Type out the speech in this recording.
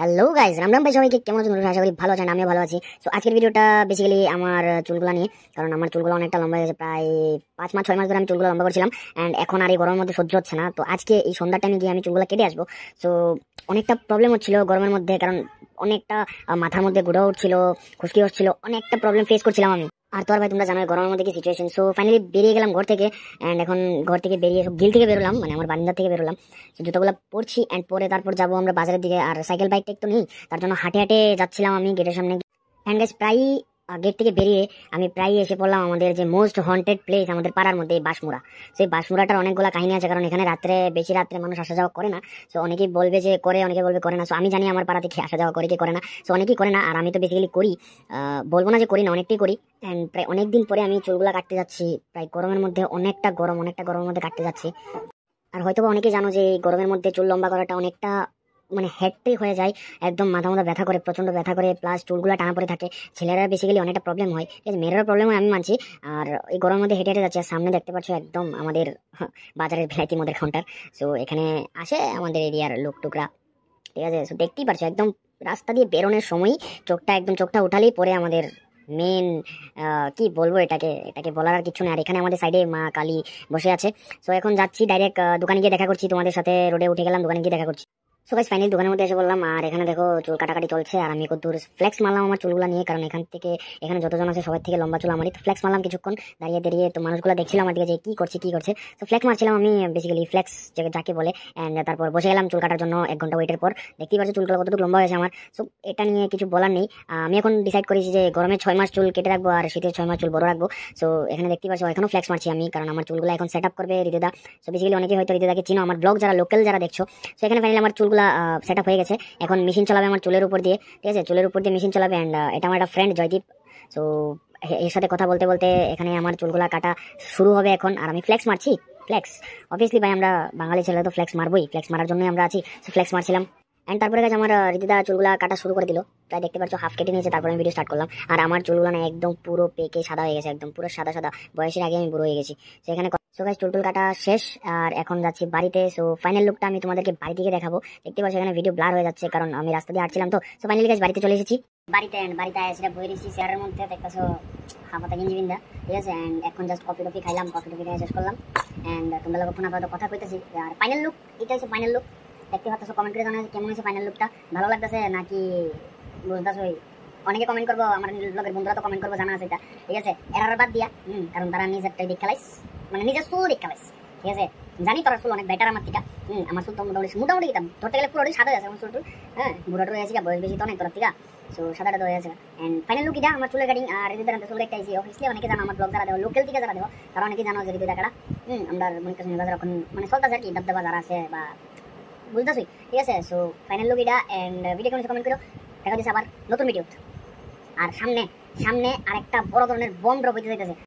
hello guys Ram Ram ভাই সবাইকে কেমন আছেন আশা করি ভালো আছেন আমিও ভালো আছি তো আজকের ভিডিওটা বেসিক্যালি আমার চুলগুলো নিয়ে কারণ আমার চুলগুলো অনেকটা লম্বা হয়ে প্রায় পাঁচ মাস ছয় মাস ধরে আমি চুলগুলো লম্বা করছিলাম অ্যান্ড এখন আর এই গরমের মধ্যে সহ্য হচ্ছে না তো আজকে এই সন্ধ্যার টাইমে গিয়ে আমি চুলগুলো কেটে আসবো সো অনেকটা প্রবলেম হচ্ছিল গরমের মধ্যে কারণ অনেকটা মাথার মধ্যে গুঁড়ো উঠছিল খুশকি হচ্ছিল অনেকটা প্রবলেম ফেস করছিলাম আমি আর তো আর ভাই তোমরা জানো গরমের মধ্যে কি সিচুয়েশন সো ফাইনালি বেরিয়ে গেলাম ঘর থেকে অ্যান্ড এখন ঘর থেকে বেরিয়ে সব গিল থেকে বেরোলাম মানে আমার বান্দার থেকে বেরোলাম সো জুতোগুলো পড়ছি অ্যান্ড পরে তারপর যাবো আমরা বাজারের দিকে আর সাইকেল বাইকটা একটু নেই তার জন্য হাঁটে হাঁটে যাচ্ছিলাম আমি গেটের সামনে অ্যান্ড গাছ প্রায় গেট থেকে বেরিয়ে আমি প্রায় এসে পড়লাম আমাদের যে মোস্ট হন্টেড প্লেস আমাদের পাড়ার মধ্যে এই বাসমুড়া সেই বাসমুড়াটার অনেকগুলো কাহিনী আছে কারণ এখানে রাত্রে বেশি রাত্রে মানুষ আসা যাওয়া করে না সো অনেকেই বলবে যে করে অনেকে বলবে করে না সো আমি জানি আমার পাড়াতে কি আসা যাওয়া করে কি করে না সো অনেকেই করে না আর আমি তো বেসিক্যালি করি বলবো না যে করি না অনেকটাই করি অ্যান্ড প্রায় অনেক দিন পরে আমি চুলগুলো কাটতে যাচ্ছি প্রায় গরমের মধ্যে অনেকটা গরম অনেকটা গরমের মধ্যে কাটতে যাচ্ছি আর হয়তো অনেকে জানো যে এই গরমের মধ্যে চুল লম্বা করাটা অনেকটা মানে হেডট্রিক হয়ে যায় একদম মাথা মাথা ব্যথা করে প্রচণ্ড ব্যথা করে প্লাস চুলগুলো টানা পড়ে থাকে ছেলেরা বেসিক্যালি অনেকটা প্রবলেম হয় ঠিক আছে মেয়েরাও প্রবলেম হয় আমি মানছি আর এই গরমের মধ্যে হেঁটে হেঁটে যাচ্ছে সামনে দেখতে পাচ্ছ একদম আমাদের বাজারের ভ্যারাইটি মধ্যে কাউন্টার সো এখানে আসে আমাদের এরিয়ার লোক টুকরা ঠিক আছে সো দেখতেই পারছো একদম রাস্তা দিয়ে বেরোনোর সময় চোখটা একদম চোখটা উঠালেই পরে আমাদের মেন কি বলবো এটাকে এটাকে বলার আর কিছু না আর এখানে আমাদের সাইডে মা কালী বসে আছে সো এখন যাচ্ছি ডাইরেক্ট দোকানে গিয়ে দেখা করছি তোমাদের সাথে রোডে উঠে গেলাম দোকানে গিয়ে দেখা করছি সো গাইস ফাইনালি দোকানের মধ্যে এসে বললাম আর এখানে দেখো চুল কাটাকাটি চলছে আর আমি কত দূর ফ্লেক্স মারলাম আমার চুলগুলো নিয়ে কারণ এখান থেকে এখানে যতজন আছে সবাই থেকে লম্বা চুল আমারই তো ফ্লেক্স মারলাম কিছুক্ষণ দাঁড়িয়ে দাঁড়িয়ে তো মানুষগুলো দেখছিলাম আমার দিকে যে কী করছে কী করছে তো ফ্লেক্স মারছিলাম আমি বেসিক্যালি ফ্লেক্স যাকে বলে অ্যান্ড তারপর বসে গেলাম চুল কাটার জন্য এক ঘন্টা ওয়েটের পর দেখতেই পাচ্ছি চুলগুলো কতটুকু লম্বা হয়েছে আমার সো এটা নিয়ে কিছু বলার নেই আমি এখন ডিসাইড করেছি যে গরমে ছয় মাস চুল কেটে রাখবো আর শীতে ছয় মাস চুল বড় রাখবো সো এখানে দেখতেই পাচ্ছি এখনও ফ্লেক্স মারছি আমি কারণ আমার চুলগুলো এখন সেট আপ করবে রিদেদা সো বেসিক্যালি অনেকেই হয়তো রিদেদাকে চিনো আমার ব্লগ যারা লোকাল যারা দেখছো সো এখানে ফাইনালি আমার চুলগুলো সবগুলা সেট হয়ে গেছে এখন মেশিন চালাবে আমার চুলের উপর দিয়ে ঠিক আছে চুলের উপর দিয়ে মেশিন চালাবে অ্যান্ড এটা আমার একটা ফ্রেন্ড জয়দীপ সো এর সাথে কথা বলতে বলতে এখানে আমার চুলগুলা কাটা শুরু হবে এখন আর আমি ফ্লেক্স মারছি ফ্লেক্স অবভিয়াসলি ভাই আমরা বাঙালি ছেলে তো ফ্লেক্স মারবই ফ্লেক্স মারার জন্যই আমরা আছি সো ফ্লেক্স মারছিলাম অ্যান্ড তারপরে গেছে আমার রীতিদা চুলগুলো কাটা শুরু করে দিল প্রায় দেখতে পাচ্ছ হাফ কেটে নিয়েছে তারপরে আমি ভিডিও স্টার্ট করলাম আর আমার চুলগুলো না একদম পুরো পেকে সাদা হয়ে গেছে একদম পুরো সাদা সাদা বয়সের আগে আমি বুড়ো হয়ে গেছি সেখানে সো চুল টুল কাটা শেষ আর এখন যাচ্ছি বাড়িতে সো ফাইনাল লুকটা আমি তোমাদেরকে বাড়ি থেকে দেখাবো দেখতে পাচ্ছ এখানে ভিডিও ব্লার হয়ে যাচ্ছে কারণ আমি রাস্তা দিয়ে আসছিলাম তো সো ফাইনালি গাছ বাড়িতে চলে এসেছি বাড়িতে অ্যান্ড বাড়িতে আয় সেটা বই রেছি চেয়ারের মধ্যে দেখতেছো হাফাতা গেঞ্জি বিন্দা ঠিক আছে অ্যান্ড এখন জাস্ট কফি টফি খাইলাম কফি টফি খাই শেষ করলাম অ্যান্ড তোমরা কখন আপাতত কথা কইতেছি আর ফাইনাল লুক এটা হচ্ছে ফাইনাল লুক দেখতে পাচ্ছ কমেন্ট করে জানা কেমন হয়েছে ফাইনাল লুকটা ভালো লাগতেছে নাকি বুঝতেছ ওই অনেকে কমেন্ট করবো আমার লোকের বন্ধুরা তো কমেন্ট করবো জানা আছে এটা ঠিক আছে এরার বাদ দিয়া হুম কারণ তারা নিজেরটাই দেখ খেলাইস মানে নিজের সুল দেখ খেলাইস ঠিক আছে জানি তোরা সুল অনেক বেটার আমার থেকে হুম আমার সুল তো মোটামুটি মোটামুটি কিতাম ধরতে গেলে পুরোটাই সাদা আছে আমার চুল হ্যাঁ হয়ে গেছে বয়স বেশি তো অনেক তোর থেকে সো সাদাটা তো হয়ে গেছে অ্যান্ড ফাইনাল লুক ইদা আমার চুলের গাড়ি আর ঋতু দাঁড়াতে চুলের একটা অফিসলি অনেকে জানো আমার ব্লগ যারা দেওয়া লোকাল থেকে যারা দেওয়া তারা অনেকে জানো যে ঋতু হুম আমরা মনে কাশ্মীর বাজার এখন মানে সলতা আর কি দাবদাবা যারা আছে বা বুঝতেছি ঠিক আছে সো ফাইনাল লোক এটা অ্যান্ড ভিডিও কেমন কমেন্ট করো দেখা যাচ্ছে আবার নতুন ভিডিও আর সামনে সামনে আরেকটা বড় ধরনের বম ড্রপ হইতে যাইতেছে